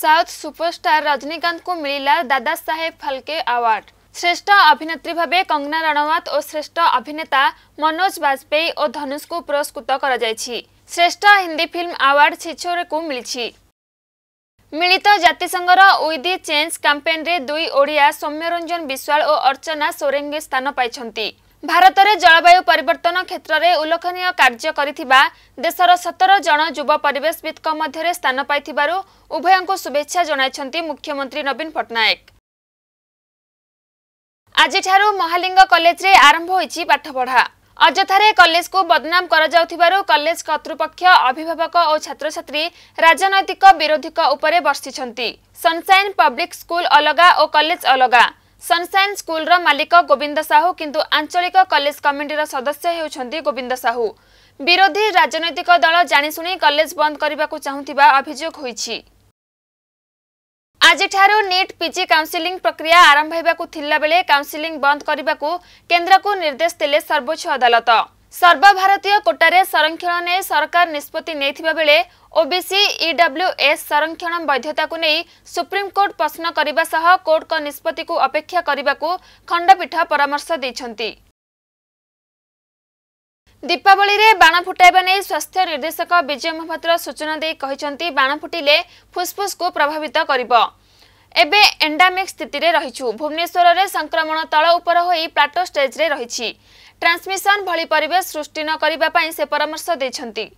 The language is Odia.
साउथ सुपरस्टार रजनीकान्त दादा साहेब फाल्के अवार्ड श्रेष्ठ अभिनेत्री भावे कङ्ना रणवत श्रेष्ठ अभिनेता मनोज बाजपेयी धनुषको पुरस्कृत श्रेष्ठ हिन्दी फिल्म आवार छिछोरको मिसिए जातिसङ्घर चेंज चेन्ज क्याम्पेन दुई ओडिया सौम्यरञ्जन विश्वाल ओ अर्चना सोरेङ्गे स्थान पा ଭାରତରେ ଜଳବାୟୁ ପରିବର୍ତ୍ତନ କ୍ଷେତ୍ରରେ ଉଲ୍ଲେଖନୀୟ କାର୍ଯ୍ୟ କରିଥିବା ଦେଶର ସତର ଜଣ ଯୁବ ପରିବେଶବିତ୍ଙ୍କ ମଧ୍ୟରେ ସ୍ଥାନ ପାଇଥିବାରୁ ଉଭୟଙ୍କୁ ଶୁଭେଚ୍ଛା ଜଣାଇଛନ୍ତି ମୁଖ୍ୟମନ୍ତ୍ରୀ ନବୀନ ପଟ୍ଟନାୟକ ଆଜିଠାରୁ ମହାଲିଙ୍ଗ କଲେଜରେ ଆରମ୍ଭ ହୋଇଛି ପାଠପଢ଼ା ଅଯଥାରେ କଲେଜକୁ ବଦନାମ କରାଯାଉଥିବାରୁ କଲେଜ କର୍ତ୍ତୃପକ୍ଷ ଅଭିଭାବକ ଓ ଛାତ୍ରଛାତ୍ରୀ ରାଜନୈତିକ ବିରୋଧୀଙ୍କ ଉପରେ ବର୍ଷିଛନ୍ତି ସନ୍ସାଇନ୍ ପବ୍ଲିକ୍ ସ୍କୁଲ୍ ଅଲଗା ଓ କଲେଜ ଅଲଗା ସନ୍ସାଇନ୍ ସ୍କୁଲର ମାଲିକ ଗୋବିନ୍ଦ ସାହୁ କିନ୍ତୁ ଆଞ୍ଚଳିକ କଲେଜ କମିଟିର ସଦସ୍ୟ ହେଉଛନ୍ତି ଗୋବିନ୍ଦ ସାହୁ ବିରୋଧୀ ରାଜନୈତିକ ଦଳ ଜାଣିଶୁଣି କଲେଜ ବନ୍ଦ କରିବାକୁ ଚାହୁଁଥିବା ଅଭିଯୋଗ ହୋଇଛି ଆଜିଠାରୁ ନିଟ୍ ପିଜି କାଉନ୍ସିଲିଂ ପ୍ରକ୍ରିୟା ଆରମ୍ଭ ହେବାକୁ ଥିଲାବେଳେ କାଉନ୍ସିଲିଂ ବନ୍ଦ କରିବାକୁ କେନ୍ଦ୍ରକୁ ନିର୍ଦ୍ଦେଶ ଦେଲେ ସର୍ବୋଚ୍ଚ ଅଦାଲତ ସର୍ବଭାରତୀୟ କୋଟାରେ ସଂରକ୍ଷଣ ନେଇ ସରକାର ନିଷ୍ପତ୍ତି ନେଇଥିବା ବେଳେ ଓବିସି ଇଡବ୍ଲ୍ୟୁଏସ୍ e ସଂରକ୍ଷଣ ବୈଧତାକୁ ନେଇ ସୁପ୍ରିମକୋର୍ଟ ପ୍ରଶ୍ନ କରିବା ସହ କୋର୍ଟଙ୍କ ନିଷ୍ପତ୍ତିକୁ ଅପେକ୍ଷା କରିବାକୁ ଖଣ୍ଡପୀଠ ପରାମର୍ଶ ଦେଇଛନ୍ତି ଦୀପାବଳିରେ ବାଣ ଫୁଟାଇବା ନେଇ ସ୍ୱାସ୍ଥ୍ୟ ନିର୍ଦ୍ଦେଶକ ବିଜୟ ମହାପାତ୍ର ସୂଚନା ଦେଇ କହିଛନ୍ତି ବାଣ ଫୁଟିଲେ ଫୁସ୍ଫୁସ୍କୁ ପ୍ରଭାବିତ କରିବ ଏବେ ଏଣ୍ଡାମିକ୍ ସ୍ଥିତିରେ ରହିଛୁ ଭୁବନେଶ୍ୱରରେ ସଂକ୍ରମଣ ତଳ ଉପର ହୋଇ ପ୍ଲାଟୋ ଷ୍ଟେଜ୍ରେ ରହିଛି ଟ୍ରାନ୍ସମିସନ୍ ଭଳି ପରିବେଶ ସୃଷ୍ଟି ନ କରିବା ପାଇଁ ସେ ପରାମର୍ଶ ଦେଇଛନ୍ତି